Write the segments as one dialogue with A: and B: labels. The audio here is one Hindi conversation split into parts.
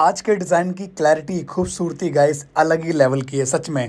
A: आज के डिज़ाइन की क्लैरिटी खूबसूरती गाइस अलग ही लेवल की है सच में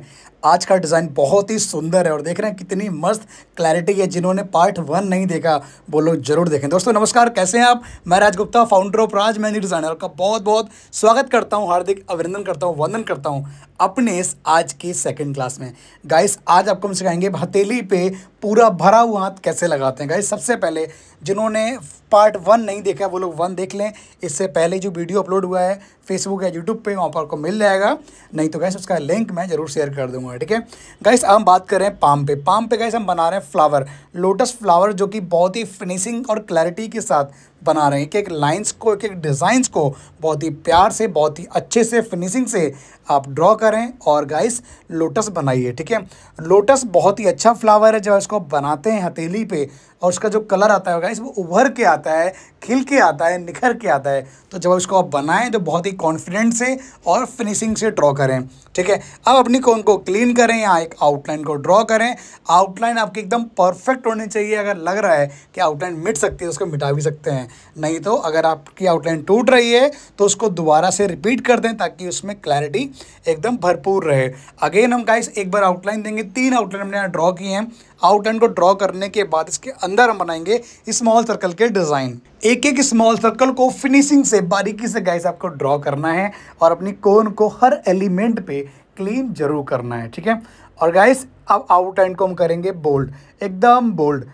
A: आज का डिज़ाइन बहुत ही सुंदर है और देख रहे हैं कितनी मस्त क्लैरिटी है जिन्होंने पार्ट वन नहीं देखा वो लोग जरूर देखें दोस्तों नमस्कार कैसे हैं आप मैं राज गुप्ता फाउंडर ऑफ राज मैनी डिज़ाइनर का बहुत बहुत स्वागत करता हूँ हार्दिक अभिनंदन करता हूँ वंदन करता हूँ अपने इस आज की सेकेंड क्लास में गाइस आज आपको हम सिखाएंगे हथेली पे पूरा भरा हुआ हाथ कैसे लगाते हैं गाइस सबसे पहले जिन्होंने पार्ट वन नहीं देखा वो लोग वन देख लें इससे पहले जो वीडियो अपलोड हुआ है फेसबुक या यूट्यूब पे वहाँ पर आपको मिल जाएगा नहीं तो गैस उसका लिंक मैं ज़रूर शेयर कर दूंगा ठीक है गैस हम बात कर रहे हैं पाम पे पाम पे गैस हम बना रहे हैं फ्लावर लोटस फ्लावर जो कि बहुत ही फिनिशिंग और क्लैरिटी के साथ बना रहे हैं एक एक लाइन्स को एक एक डिज़ाइंस को बहुत ही प्यार से बहुत ही अच्छे से फिनिशिंग से आप ड्रॉ करें और गाइस लोटस बनाइए ठीक है लोटस बहुत ही अच्छा फ्लावर है जब इसको बनाते हैं हथेली पे और उसका जो कलर आता है गाइस वो उभर के आता है खिल के आता है निखर के आता है तो जब इसको आप बनाएं तो बहुत ही कॉन्फिडेंट से और फिनिशिंग से ड्रॉ करें ठीक है अब अपनी कोन को क्लीन करें या एक आउटलाइन को ड्रॉ करें आउटलाइन आपकी एकदम परफेक्ट होनी चाहिए अगर लग रहा है कि आउटलाइन मिट सकती है तो उसको मिटा भी सकते हैं नहीं तो अगर आपकी आउटलाइन टूट रही है तो उसको दोबारा से रिपीट कर दें ताकि उसमें क्लैरिटी एकदम भरपूर रहे अगेन हम गाइस एक बार आउटलाइन देंगे तीन आउटलाइन हमने यहाँ ड्रॉ किए हैं आउटलाइन को ड्रॉ करने के बाद इसके अंदर हम बनाएंगे स्मॉल सर्कल के डिज़ाइन एक एक स्मॉल सर्कल को फिनिशिंग से बारीकी से गाइस आपको ड्रॉ करना है और अपनी कोन को हर एलिमेंट पे क्लीन जरूर करना है ठीक है और गाइस अब आउटलाइन को हम करेंगे बोल्ड एकदम बोल्ड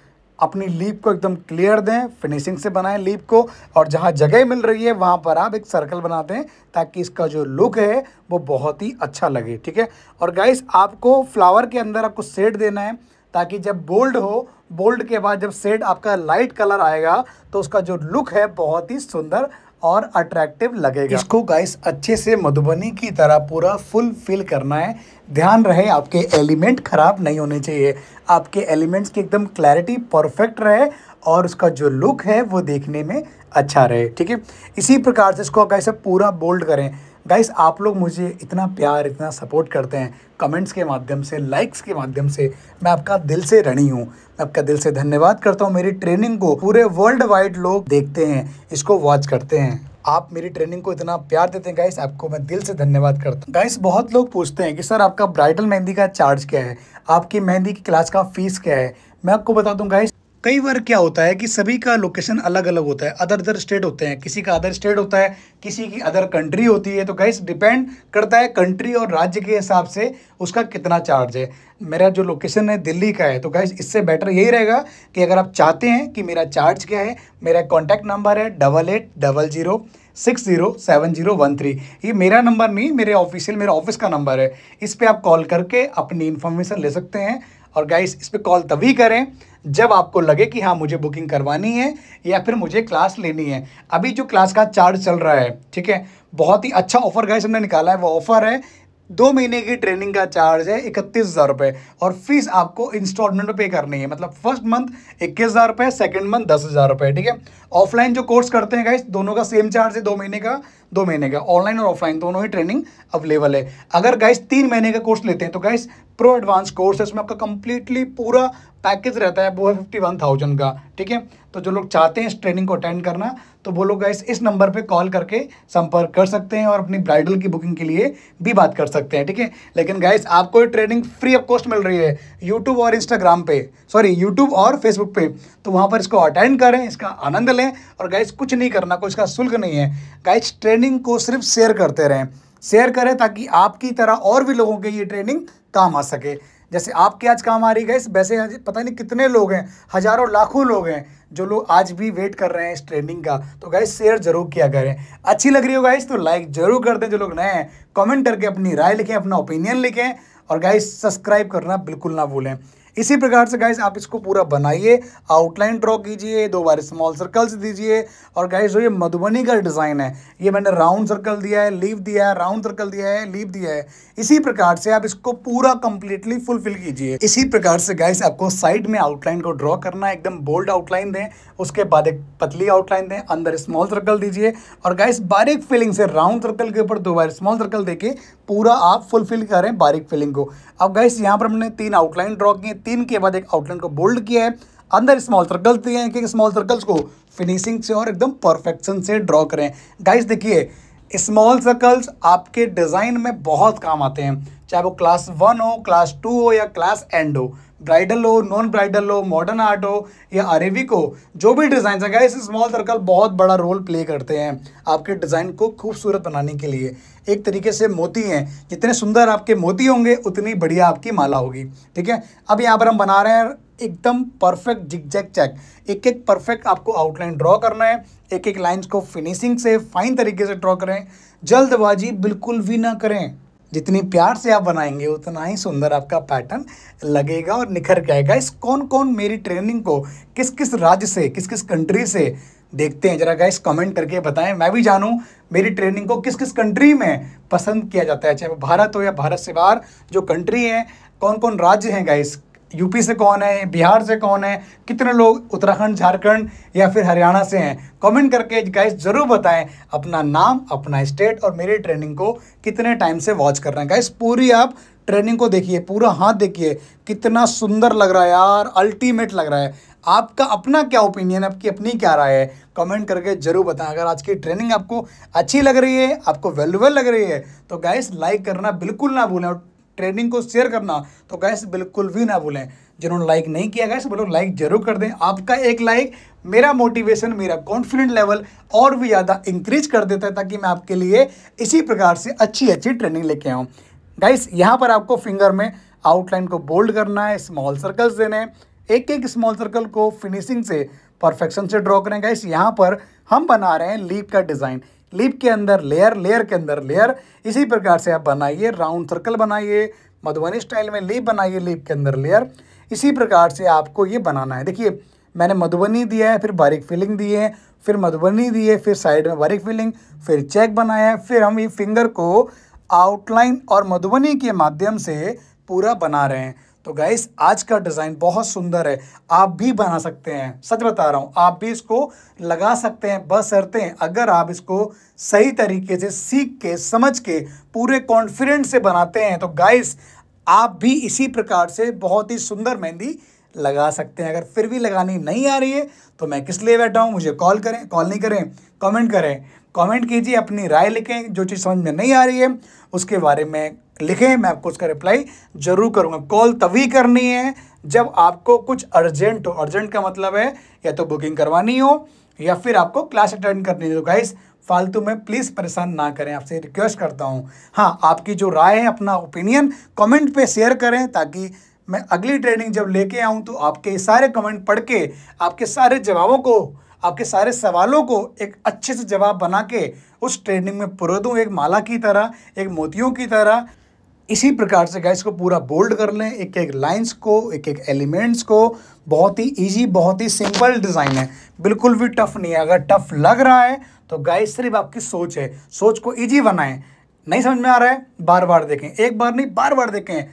A: अपनी लीप को एकदम क्लियर दें फिनिशिंग से बनाएं लीप को और जहाँ जगह मिल रही है वहाँ पर आप एक सर्कल बना दें ताकि इसका जो लुक है वो बहुत ही अच्छा लगे ठीक है और गाइस आपको फ्लावर के अंदर आपको सेड देना है ताकि जब बोल्ड हो बोल्ड के बाद जब सेड आपका लाइट कलर आएगा तो उसका जो लुक है बहुत ही सुंदर और अट्रैक्टिव लगेगा इसको गाइस अच्छे से मधुबनी की तरह पूरा फुल फिल करना है ध्यान रहे आपके एलिमेंट ख़राब नहीं होने चाहिए आपके एलिमेंट्स की एकदम क्लैरिटी परफेक्ट रहे और उसका जो लुक है वो देखने में अच्छा रहे ठीक है इसी प्रकार से इसको गाइस पूरा बोल्ड करें गाइस आप लोग मुझे इतना प्यार इतना सपोर्ट करते हैं कमेंट्स के माध्यम से लाइक्स के माध्यम से मैं आपका दिल से रणी हूँ मैं आपका दिल से धन्यवाद करता हूँ मेरी ट्रेनिंग को पूरे वर्ल्ड वाइड लोग देखते हैं इसको वॉच करते हैं आप मेरी ट्रेनिंग को इतना प्यार देते हैं गाइस आपको मैं दिल से धन्यवाद करता हूँ गाइस बहुत लोग पूछते हैं कि सर आपका ब्राइडल मेहंदी का चार्ज क्या है आपकी मेहंदी की क्लास का फीस क्या है मैं आपको बता दूँ गाइस कई बार क्या होता है कि सभी का लोकेशन अलग अलग होता है अदर अदर स्टेट होते हैं किसी का अदर स्टेट होता है किसी की अदर कंट्री होती है तो गैस डिपेंड करता है कंट्री और राज्य के हिसाब से उसका कितना चार्ज है मेरा जो लोकेशन है दिल्ली का है तो गैस इससे बेटर यही रहेगा कि अगर आप चाहते हैं कि मेरा चार्ज क्या है मेरा कॉन्टैक्ट नंबर है double eight double zero six zero seven zero one three ये मेरा नंबर नहीं मेरे ऑफिशियल मेरे ऑफिस का नंबर है इस पर आप कॉल करके अपनी इन्फॉर्मेशन ले सकते हैं और गाइस इस पर कॉल तभी करें जब आपको लगे कि हाँ मुझे बुकिंग करवानी है या फिर मुझे क्लास लेनी है अभी जो क्लास का चार्ज चल रहा है ठीक है बहुत ही अच्छा ऑफर गाइस हमने निकाला है वो ऑफर है दो महीने की ट्रेनिंग का चार्ज है इकतीस हज़ार रुपये और फीस आपको इंस्टॉलमेंट पे करनी है मतलब फर्स्ट मंथ इक्कीस हज़ार रुपये सेकेंड मंथ दस हज़ार रुपये ठीक है ऑफलाइन जो कोर्स करते हैं गाइस दोनों का सेम चार्ज है दो महीने का दो महीने का ऑनलाइन और ऑफलाइन दोनों ही ट्रेनिंग अवेलेबल है अगर गाइस तीन महीने का कोर्स लेते हैं तो गाइस प्रो एडवांस कोर्स है उसमें आपका कंप्लीटली पूरा पैकेज रहता है वो है फिफ्टी वन थाउजेंड का ठीक है तो जो लोग चाहते हैं इस ट्रेनिंग को अटेंड करना तो वो लोग गाइस इस नंबर पे कॉल करके संपर्क कर सकते हैं और अपनी ब्राइडल की बुकिंग के लिए भी बात कर सकते हैं ठीक है लेकिन गाइस आपको ये ट्रेनिंग फ्री ऑफ कॉस्ट मिल रही है यूट्यूब और इंस्टाग्राम पे सॉरी यूट्यूब और फेसबुक पे तो वहाँ पर इसको अटेंड करें इसका आनंद लें और गाइस कुछ नहीं करना कोई इसका शुल्क नहीं है गाइस ट्रेन ट्रेनिंग को सिर्फ शेयर करते रहें शेयर करें ताकि आपकी तरह और भी लोगों के ये ट्रेनिंग काम आ सके जैसे आपके आज काम आ रही गई वैसे पता नहीं कितने लोग हैं हज़ारों लाखों लोग हैं जो लोग आज भी वेट कर रहे हैं इस ट्रेनिंग का तो गाइस शेयर जरूर किया करें अच्छी लग रही हो गाइस तो लाइक जरूर कर दें जो लोग नए हैं कमेंट करके अपनी राय लिखें अपना ओपिनियन लिखें और गाइस सब्सक्राइब करना बिल्कुल ना भूलें इसी प्रकार से गाइज आप इसको पूरा बनाइए आउटलाइन ड्रॉ कीजिए दो बार स्मॉल सर्कल्स दीजिए और गाइज जो ये मधुबनी का डिज़ाइन है ये मैंने राउंड सर्कल दिया है लीव दिया है राउंड सर्कल दिया है लीव दिया है इसी प्रकार से आप इसको पूरा कंप्लीटली फुलफिल कीजिए इसी प्रकार से गाइस आपको साइड में आउटलाइन को ड्रॉ करना है एकदम बोल्ड आउटलाइन दें उसके बाद एक पतली आउटलाइन दें अंदर स्मॉल सर्कल दीजिए और गाइस बारीक फिलिंग से राउंड सर्कल के ऊपर दो बार स्मॉल सर्कल देके पूरा आप फुलफिल करें बारीक फिलिंग को अब गाइस यहाँ पर हमने तीन आउटलाइन ड्रॉ किए तीन के बाद एक आउटलाइन को बोल्ड किया है अंदर स्मॉल सर्कल्स दिए हैं कि स्मॉल सर्कल्स को फिनिशिंग से और एकदम परफेक्शन से ड्रॉ करें गाइस देखिए स्मॉल सर्कल्स आपके डिज़ाइन में बहुत काम आते हैं चाहे वो क्लास वन हो क्लास टू हो या क्लास एंड हो ब्राइडल हो नॉन ब्राइडल हो मॉडर्न आर्ट हो या अरेबिक हो जो भी डिज़ाइन है गाइस स्मॉल सर्कल बहुत बड़ा रोल प्ले करते हैं आपके डिज़ाइन को खूबसूरत बनाने के लिए एक तरीके से मोती हैं जितने सुंदर आपके मोती होंगे उतनी बढ़िया आपकी माला होगी ठीक है अब यहाँ पर हम बना रहे हैं एकदम परफेक्ट जैक चेक एक एक परफेक्ट आपको आउटलाइन ड्रॉ करना है एक एक लाइन्स को फिनिशिंग से फाइन तरीके से ड्रॉ करें जल्दबाजी बिल्कुल भी ना करें जितनी प्यार से आप बनाएंगे उतना ही सुंदर आपका पैटर्न लगेगा और निखर के आएगा इस कौन कौन मेरी ट्रेनिंग को किस किस राज्य से किस किस कंट्री से देखते हैं जरा गाइस कमेंट करके बताएं मैं भी जानूं मेरी ट्रेनिंग को किस किस कंट्री में पसंद किया जाता है चाहे वो भारत हो या भारत से बाहर जो कंट्री हैं कौन कौन राज्य हैं गाइस यूपी से कौन है बिहार से कौन है कितने लोग उत्तराखंड झारखंड या फिर हरियाणा से हैं कमेंट करके गाइस ज़रूर बताएं अपना नाम अपना स्टेट और मेरी ट्रेनिंग को कितने टाइम से वॉच कर रहे हैं गाइस पूरी आप ट्रेनिंग को देखिए पूरा हाथ देखिए कितना सुंदर लग रहा है यार अल्टीमेट लग रहा है आपका अपना क्या ओपिनियन है आपकी अपनी क्या राय है कमेंट करके जरूर बताएं अगर आज की ट्रेनिंग आपको अच्छी लग रही है आपको वैल्यूबल लग रही है तो गाइस लाइक करना बिल्कुल ना भूलें और ट्रेनिंग को शेयर करना तो गैस बिल्कुल भी ना भूलें जिन्होंने लाइक नहीं किया गैस बोलो लाइक जरूर कर दें आपका एक लाइक मेरा मोटिवेशन मेरा कॉन्फिडेंट लेवल और भी ज़्यादा इंक्रीज कर देता है ताकि मैं आपके लिए इसी प्रकार से अच्छी अच्छी ट्रेनिंग लेके आऊँ गाइस यहाँ पर आपको फिंगर में आउटलाइन को बोल्ड करना है स्मॉल सर्कल्स देने हैं एक एक स्मॉल सर्कल को फिनिशिंग से परफेक्शन से ड्रॉ करें गाइस यहाँ पर हम बना रहे हैं लीप का डिज़ाइन लिप के अंदर लेयर लेयर के अंदर लेयर इसी प्रकार से आप बनाइए राउंड सर्कल बनाइए मधुबनी स्टाइल में लिप बनाइए लिप के अंदर लेयर इसी प्रकार से आपको ये बनाना है देखिए मैंने मधुबनी दिया है फिर बारीक फिलिंग दी है फिर मधुबनी दिए फिर साइड में बारीक फिलिंग फिर चेक बनाया है फिर हम ये फिंगर को आउटलाइन और मधुबनी के माध्यम से पूरा बना रहे हैं तो गाइस आज का डिज़ाइन बहुत सुंदर है आप भी बना सकते हैं सच बता रहा हूँ आप भी इसको लगा सकते हैं बस सरते हैं अगर आप इसको सही तरीके से सीख के समझ के पूरे कॉन्फिडेंस से बनाते हैं तो गाइस आप भी इसी प्रकार से बहुत ही सुंदर मेहंदी लगा सकते हैं अगर फिर भी लगानी नहीं आ रही है तो मैं किस लिए बैठा हूँ मुझे कॉल करें कॉल नहीं करें कमेंट करें कमेंट कीजिए अपनी राय लिखें जो चीज़ समझ में नहीं आ रही है उसके बारे में लिखें मैं आपको उसका रिप्लाई जरूर करूंगा कॉल तभी करनी है जब आपको कुछ अर्जेंट हो अर्जेंट का मतलब है या तो बुकिंग करवानी हो या फिर आपको क्लास अटेंड करनी हो तो गाइस फालतू में प्लीज़ परेशान ना करें आपसे रिक्वेस्ट करता हूँ हाँ आपकी जो राय है अपना ओपिनियन कमेंट पे शेयर करें ताकि मैं अगली ट्रेनिंग जब लेके आऊँ तो आपके सारे कमेंट पढ़ के आपके सारे जवाबों को आपके सारे सवालों को एक अच्छे से जवाब बना के उस ट्रेनिंग में पुरो दूँ एक माला की तरह एक मोतियों की तरह इसी प्रकार से गैस को पूरा बोल्ड कर लें एक एक लाइंस को एक एक एलिमेंट्स को बहुत ही इजी बहुत ही सिंपल डिज़ाइन है बिल्कुल भी टफ नहीं है अगर टफ लग रहा है तो गैस सिर्फ आपकी सोच है सोच को इजी बनाएं नहीं समझ में आ रहा है बार बार देखें एक बार नहीं बार बार देखें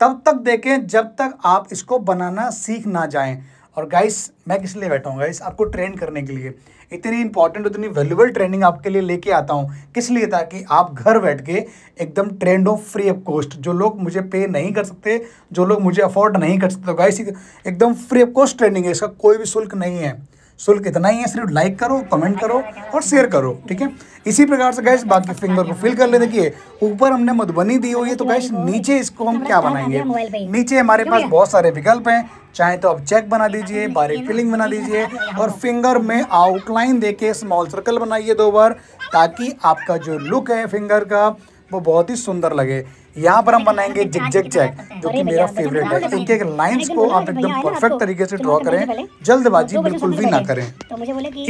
A: तब तक देखें जब तक आप इसको बनाना सीख ना जाएँ और गाइस मैं किस लिए बैठा हूँ गाइस आपको ट्रेन करने के लिए इतनी इंपॉर्टेंट उतनी वैल्यूबल ट्रेनिंग आपके लिए लेके आता हूँ किस लिए ताकि आप घर बैठ के एकदम ट्रेंड हो फ्री ऑफ कॉस्ट जो लोग मुझे पे नहीं कर सकते जो लोग मुझे अफोर्ड नहीं कर सकते तो गाइस एकदम फ्री ऑफ कॉस्ट ट्रेनिंग है इसका कोई भी शुल्क नहीं है शुल्क इतना ही है सिर्फ लाइक करो कमेंट करो और शेयर करो ठीक है इसी प्रकार से गैस बाकी फिंगर को फिल कर ले देखिए ऊपर हमने मधुबनी दी हुई है तो गैस नीचे इसको हम क्या बनाएंगे नीचे हमारे पास बहुत सारे विकल्प हैं चाहे तो आप चेक बना दीजिए बारीक फिलिंग बना दीजिए और फिंगर में आउटलाइन देके स्मॉल सर्कल बनाइए दो बार ताकि आपका जो लुक है फिंगर का वो बहुत ही सुंदर लगे यहाँ पर हम बनाएंगे जिग जिग चेक जो कि मेरा फेवरेट है एक एक लाइंस को आप एकदम परफेक्ट तो तरीके से ड्रॉ तो करें जल्दबाजी तो बिल्कुल भी ना करें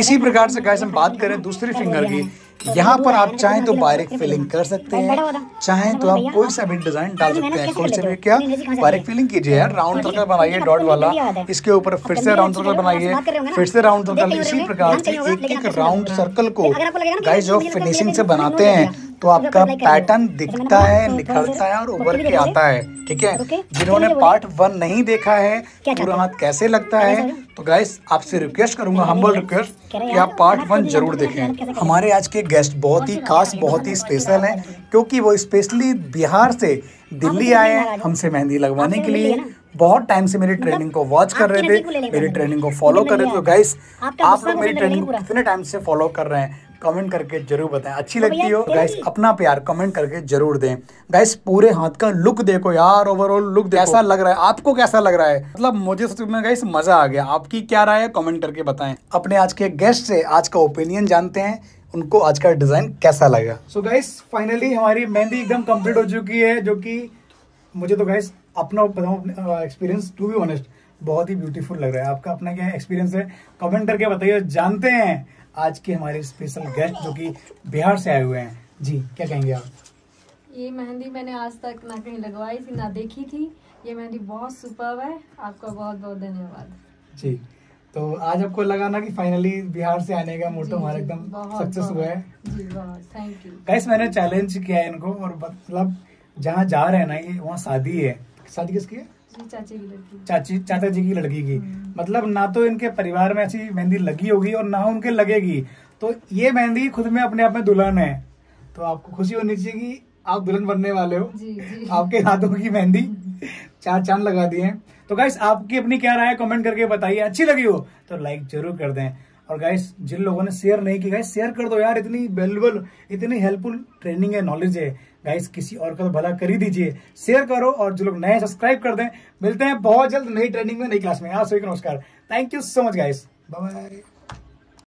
A: इसी प्रकार से गाइस हम बात करें दूसरी फिंगर की यहाँ पर आप चाहें तो बायरेक फिलिंग कर सकते हैं चाहें तो आप कोई सा भी डिजाइन डाल सकते हैं कोई सा भी क्या बायरेक फिलिंग कीजिए यार राउंड सर्कल बनाइए डॉट वाला इसके ऊपर फिर से राउंड सर्कल बनाइए फिर से राउंड सर्कल इसी प्रकार से एक एक राउंड सर्कल को गाइस जो फिनिशिंग से बनाते हैं तो अच्छा, आपका पैटर्न दिखता है निखरता है और उभर के आता है ठीक है जिन्होंने पार्ट वन नहीं देखा है पूरा हाथ कैसे लगता है तो गाइस आपसे रिक्वेस्ट हम्म। करूंगा हम्बल रिक्वेस्ट कि आप पार्ट वन तो जरूर देखें हमारे आज के गेस्ट बहुत ही खास बहुत ही स्पेशल हैं क्योंकि वो स्पेशली बिहार से दिल्ली आए हैं हमसे मेहंदी लगवाने के लिए बहुत टाइम से मेरी ट्रेनिंग मतलब को वॉच कर रहे थे तो मेरी ट्रेनिंग को फॉलो कर रहे थे तो गाइस आप लोग मेरी ट्रेनिंग को कितने टाइम से फॉलो कर रहे हैं कमेंट करके जरूर बताएं अच्छी लगती हो गाइस अपना प्यार कमेंट करके जरूर दें गाइस पूरे हाथ का लुक देखो यार ओवरऑल लुक कैसा लग रहा है आपको कैसा लग रहा है मतलब मुझे सच में गाइस मजा आ गया आपकी क्या राय है कमेंट करके बताएं अपने आज के गेस्ट से आज का ओपिनियन जानते हैं उनको आज का डिजाइन कैसा लगा सो गाइस फाइनली हमारी मेहंदी एकदम कम्प्लीट हो चुकी है जो की मुझे तो गाइस अपना एक्सपीरियंस टू बी ऑनेस्ट बहुत ही ब्यूटीफुल लग रहा है आपका अपना क्या एक्सपीरियंस है कमेंट करके बताइए जानते हैं आज के हमारे स्पेशल गेस्ट जो कि बिहार से आए हुए हैं जी क्या कहेंगे आप ये मेहंदी मैंने आज तक ना कहीं लगवाई थी ना देखी थी ये मेहंदी बहुत सुपर है आपका बहुत बहुत धन्यवाद जी तो आज आपको लगा ना कि फाइनली बिहार से आने का मोटो हमारा एकदम सक्सेस हुआ है थैंक यू मैंने चैलेंज किया है इनको और मतलब जहाँ जा रहे हैं ना ये वहाँ शादी है शादी किसकी है चाची की लड़की चाची चाचा जी की लड़की की हम्म। मतलब ना तो इनके परिवार में ऐसी मेहंदी लगी होगी और ना उनके लगेगी तो ये मेहंदी खुद में अपने आप में दुल्हन है तो आपको खुशी होनी चाहिए कि आप दुल्हन बनने वाले हो जी, जी। आपके हाथों की मेहंदी चार चांद लगा दिए तो गाइस आपकी अपनी क्या राय कमेंट करके बताइए अच्छी लगी हो तो लाइक जरूर कर दें और गाइस जिन लोगों ने शेयर नहीं की गाइस शेयर कर दो यार इतनी वेल्युबल इतनी हेल्पफुल ट्रेनिंग है नॉलेज है गाइस किसी और का तो भला कर ही दीजिए शेयर करो और जो लोग नए सब्सक्राइब कर दें मिलते हैं बहुत जल्द नई ट्रेनिंग में नई क्लास में आप हाँ, सभी को नमस्कार thank you so much guys bye